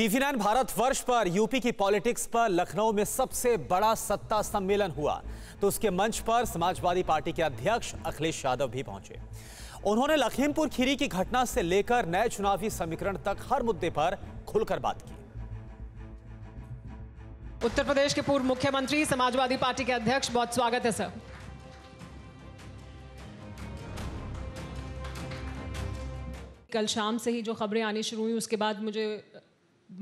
TV nine Bharat वर्ष पर UP की पॉलिटिक्स पर लखनऊ में सबसे बड़ा सत्ता सम्मेलन हुआ तो उसके मंच पर समाजवादी पार्टी के अध्यक्ष अखिलेश यादव भी पहुंचे उन्होंने लखीमपुर खीरी की घटना से लेकर नए चुनावी समीकरण तक हर मुद्दे पर खुलकर बात की उत्तर प्रदेश के पूर्व मुख्यमंत्री समाजवादी पार्टी के अध्यक्ष बहुत स्वागत है सर कल शाम से ही जो खबरें आनी शुरू हुई उसके बाद मुझे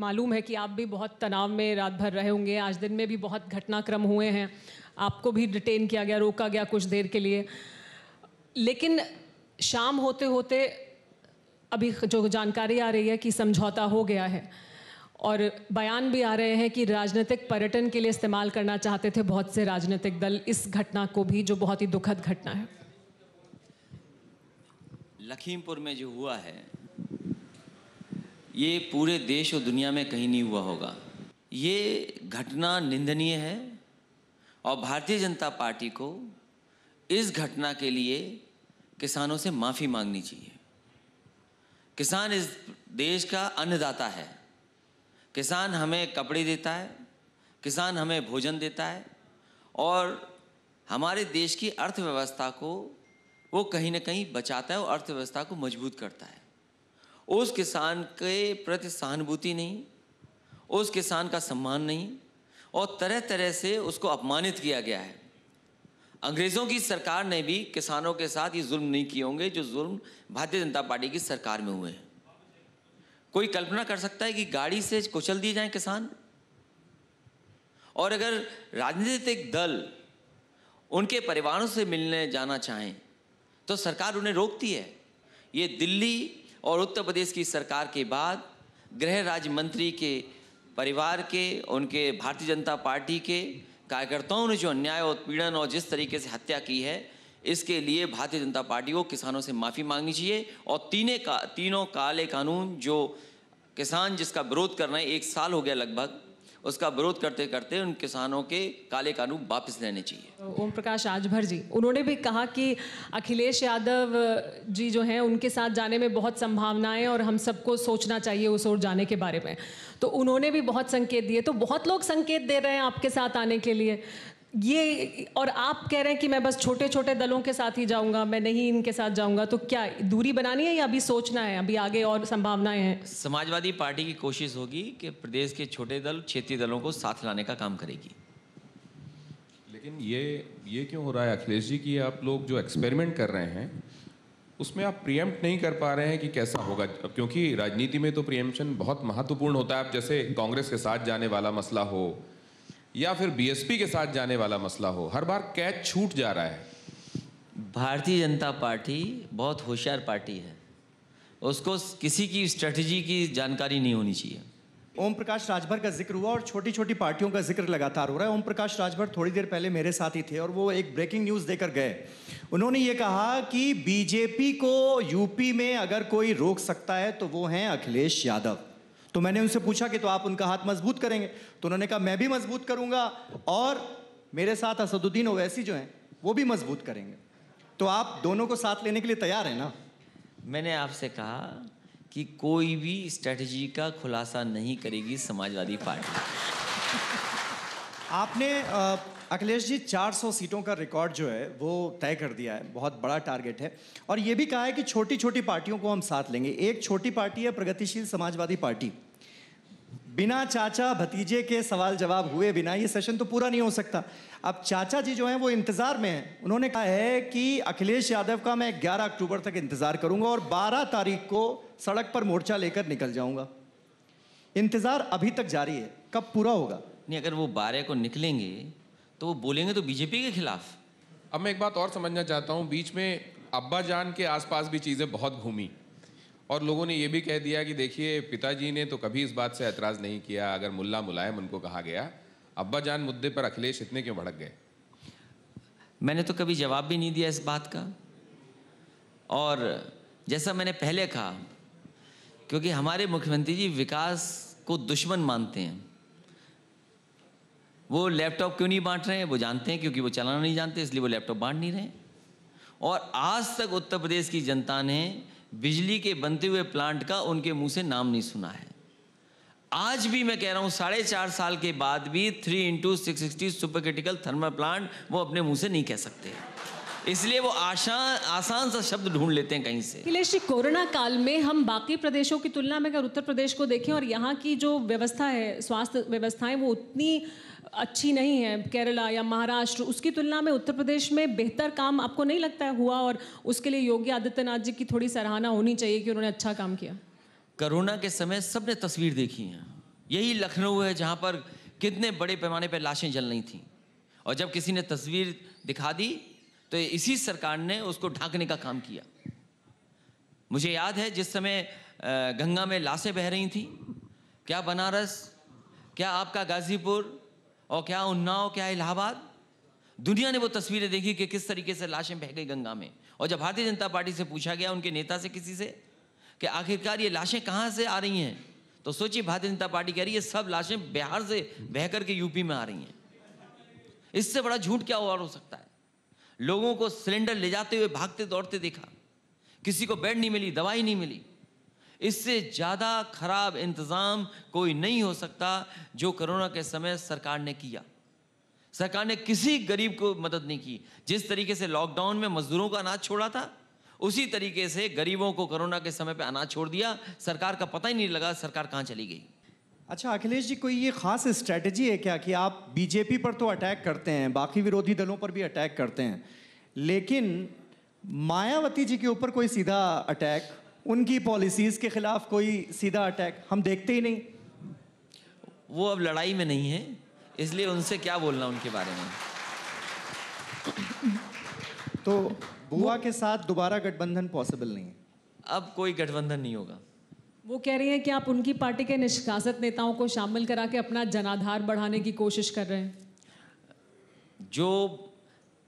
मालूम है कि आप भी बहुत तनाव में रात भर रहे होंगे आज दिन में भी बहुत घटनाक्रम हुए हैं आपको भी डिटेन किया गया रोका गया कुछ देर के लिए लेकिन शाम होते होते अभी जो जानकारी आ रही है कि समझौता हो गया है और बयान भी आ रहे हैं कि राजनीतिक पर्यटन के लिए इस्तेमाल करना चाहते थे बहुत से राजनीतिक दल इस घटना को भी जो बहुत ही दुखद घटना है लखीमपुर में जो हुआ है ये पूरे देश और दुनिया में कहीं नहीं हुआ होगा ये घटना निंदनीय है और भारतीय जनता पार्टी को इस घटना के लिए किसानों से माफ़ी मांगनी चाहिए किसान इस देश का अन्नदाता है किसान हमें कपड़े देता है किसान हमें भोजन देता है और हमारे देश की अर्थव्यवस्था को वो कहीं ना कहीं बचाता है और अर्थव्यवस्था को मजबूत करता है उस किसान के प्रति सहानुभूति नहीं उस किसान का सम्मान नहीं और तरह तरह से उसको अपमानित किया गया है अंग्रेज़ों की सरकार ने भी किसानों के साथ ये जुल्म नहीं किए होंगे जो जुल्म भारतीय जनता पार्टी की सरकार में हुए हैं कोई कल्पना कर सकता है कि गाड़ी से कुचल दिए जाएं किसान और अगर राजनीतिक दल उनके परिवारों से मिलने जाना चाहें तो सरकार उन्हें रोकती है ये दिल्ली और उत्तर प्रदेश की सरकार के बाद गृह राज्य मंत्री के परिवार के उनके भारतीय जनता पार्टी के कार्यकर्ताओं ने जो अन्याय उत्पीड़न और जिस तरीके से हत्या की है इसके लिए भारतीय जनता पार्टी को किसानों से माफ़ी मांगनी चाहिए और तीने का तीनों काले कानून जो किसान जिसका विरोध कर रहे हैं एक साल हो गया लगभग उसका विरोध करते करते उन किसानों के काले कानून वापस लेने चाहिए तो ओम प्रकाश राजभर जी उन्होंने भी कहा कि अखिलेश यादव जी जो हैं उनके साथ जाने में बहुत संभावनाएं और हम सबको सोचना चाहिए उस ओर जाने के बारे में तो उन्होंने भी बहुत संकेत दिए तो बहुत लोग संकेत दे रहे हैं आपके साथ आने के लिए ये और आप कह रहे हैं कि मैं बस छोटे छोटे दलों के साथ ही जाऊंगा मैं नहीं इनके साथ जाऊंगा तो क्या दूरी बनानी है या अभी सोचना है अभी आगे और संभावनाएं हैं समाजवादी पार्टी की कोशिश होगी कि प्रदेश के छोटे दल क्षेत्रीय दलों को साथ लाने का काम करेगी लेकिन ये ये क्यों हो रहा है अखिलेश जी कि आप लोग जो एक्सपेरिमेंट कर रहे हैं उसमें आप प्रियम्प्ट नहीं कर पा रहे हैं कि कैसा होगा अब क्योंकि राजनीति में तो प्रियम्पन बहुत महत्वपूर्ण होता है आप जैसे कांग्रेस के साथ जाने वाला मसला हो या फिर बीएसपी के साथ जाने वाला मसला हो हर बार कैच छूट जा रहा है भारतीय जनता पार्टी बहुत होशियार पार्टी है उसको किसी की स्ट्रेटजी की जानकारी नहीं होनी चाहिए ओम प्रकाश राजभर का जिक्र हुआ और छोटी छोटी पार्टियों का जिक्र लगातार हो रहा है ओम प्रकाश राजभर थोड़ी देर पहले मेरे साथ ही थे और वो एक ब्रेकिंग न्यूज़ देकर गए उन्होंने ये कहा कि बीजेपी को यूपी में अगर कोई रोक सकता है तो वो हैं अखिलेश यादव तो मैंने उनसे पूछा कि तो आप उनका हाथ मजबूत करेंगे तो उन्होंने कहा मैं भी मजबूत करूंगा और मेरे साथ असदुद्दीन ओवैसी जो हैं वो भी मजबूत करेंगे तो आप दोनों को साथ लेने के लिए तैयार हैं ना मैंने आपसे कहा कि कोई भी स्ट्रेटजी का खुलासा नहीं करेगी समाजवादी पार्टी आपने आ, अखिलेश जी 400 सीटों का रिकॉर्ड जो है वो तय कर दिया है बहुत बड़ा टारगेट है और ये भी कहा है कि छोटी छोटी पार्टियों को हम साथ लेंगे एक छोटी पार्टी है प्रगतिशील समाजवादी पार्टी बिना चाचा भतीजे के सवाल जवाब हुए बिना ये सेशन तो पूरा नहीं हो सकता अब चाचा जी जो हैं वो इंतज़ार में हैं उन्होंने कहा है कि अखिलेश यादव का मैं 11 अक्टूबर तक इंतज़ार करूंगा और 12 तारीख को सड़क पर मोर्चा लेकर निकल जाऊंगा इंतज़ार अभी तक जारी है कब पूरा होगा नहीं अगर वो बारह को निकलेंगे तो वो बोलेंगे तो बीजेपी के खिलाफ अब मैं एक बात और समझना चाहता हूँ बीच में अब्बा जान के आसपास भी चीज़ें बहुत घूमी और लोगों ने यह भी कह दिया कि देखिए पिताजी ने तो कभी इस बात से ऐतराज़ नहीं किया अगर मुल्ला मुलायम उनको कहा गया अब्बा जान मुद्दे पर अखिलेश इतने क्यों भड़क गए मैंने तो कभी जवाब भी नहीं दिया इस बात का और जैसा मैंने पहले कहा क्योंकि हमारे मुख्यमंत्री जी विकास को दुश्मन मानते हैं वो लैपटॉप क्यों नहीं बांट रहे हैं वो जानते हैं क्योंकि वो चलाना नहीं जानते इसलिए वो लैपटॉप बांट नहीं रहे और आज तक उत्तर प्रदेश की जनता ने बिजली के बनते हुए प्लांट का उनके मुंह से नाम नहीं सुना है आज भी मैं कह रहा हूं साढ़े चार साल के बाद भी three into six sixty super critical thermal plant वो अपने मुंह से नहीं कह सकते इसलिए वो आसान आसान सा शब्द ढूंढ लेते हैं कहीं से अखिलेश जी कोरोना काल में हम बाकी प्रदेशों की तुलना में अगर उत्तर प्रदेश को देखें और यहाँ की जो व्यवस्था है स्वास्थ्य व्यवस्थाएं वो उतनी अच्छी नहीं है केरला या महाराष्ट्र उसकी तुलना में उत्तर प्रदेश में बेहतर काम आपको नहीं लगता है हुआ और उसके लिए योगी आदित्यनाथ जी की थोड़ी सराहना होनी चाहिए कि उन्होंने अच्छा काम किया कोरोना के समय सबने तस्वीर देखी है यही लखनऊ है जहाँ पर कितने बड़े पैमाने पर लाशें जल रही थी और जब किसी ने तस्वीर दिखा दी तो इसी सरकार ने उसको ढांकने का काम किया मुझे याद है जिस समय गंगा में लाशें बह रही थी क्या बनारस क्या आपका गाजीपुर और क्या उन्नाव क्या इलाहाबाद दुनिया ने वो तस्वीरें देखी कि किस तरीके से लाशें बह गई गंगा में और जब भारतीय जनता पार्टी से पूछा गया उनके नेता से किसी से कि आखिरकार ये लाशें कहाँ से आ रही हैं तो सोचिए भारतीय जनता पार्टी कह रही है सब लाशें बिहार से बह करके यूपी में आ रही हैं इससे बड़ा झूठ क्या और हो सकता है लोगों को सिलेंडर ले जाते हुए भागते दौड़ते देखा किसी को बेड नहीं मिली दवाई नहीं मिली इससे ज़्यादा खराब इंतज़ाम कोई नहीं हो सकता जो कोरोना के समय सरकार ने किया सरकार ने किसी गरीब को मदद नहीं की जिस तरीके से लॉकडाउन में मजदूरों का अनाज छोड़ा था उसी तरीके से गरीबों को कोरोना के समय पे अनाज छोड़ दिया सरकार का पता ही नहीं लगा सरकार कहाँ चली गई अच्छा अखिलेश जी कोई ये खास स्ट्रेटजी है क्या कि आप बीजेपी पर तो अटैक करते हैं बाकी विरोधी दलों पर भी अटैक करते हैं लेकिन मायावती जी के ऊपर कोई सीधा अटैक उनकी पॉलिसीज़ के ख़िलाफ़ कोई सीधा अटैक हम देखते ही नहीं वो अब लड़ाई में नहीं है इसलिए उनसे क्या बोलना उनके बारे में तो बुआ के साथ दोबारा गठबंधन पॉसिबल नहीं है अब कोई गठबंधन नहीं होगा वो कह रही हैं कि आप उनकी पार्टी के निष्कासित नेताओं को शामिल करा के अपना जनाधार बढ़ाने की कोशिश कर रहे हैं जो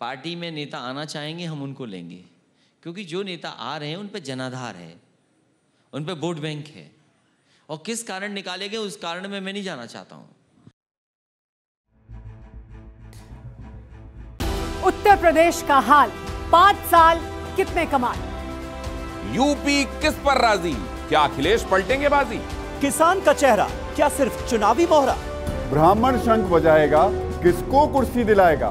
पार्टी में नेता आना चाहेंगे हम उनको लेंगे क्योंकि जो नेता आ रहे हैं उन पर जनाधार है उन पर वोट बैंक है और किस कारण निकालेंगे उस कारण में मैं नहीं जाना चाहता हूं उत्तर प्रदेश का हाल पांच साल कितने कमाल यूपी किस पर राजी क्या अखिलेश पलटेंगे बाजी किसान का चेहरा क्या सिर्फ चुनावी मोहरा ब्राह्मण शंख बजाएगा किसको कुर्सी दिलाएगा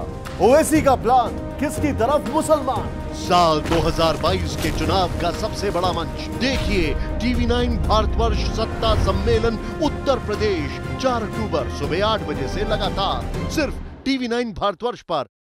ओवैसी का प्लान किसकी तरफ मुसलमान साल 2022 के चुनाव का सबसे बड़ा मंच देखिए टीवी नाइन भारतवर्ष सत्ता सम्मेलन उत्तर प्रदेश 4 अक्टूबर सुबह आठ बजे से लगातार सिर्फ टीवी नाइन भारतवर्ष पर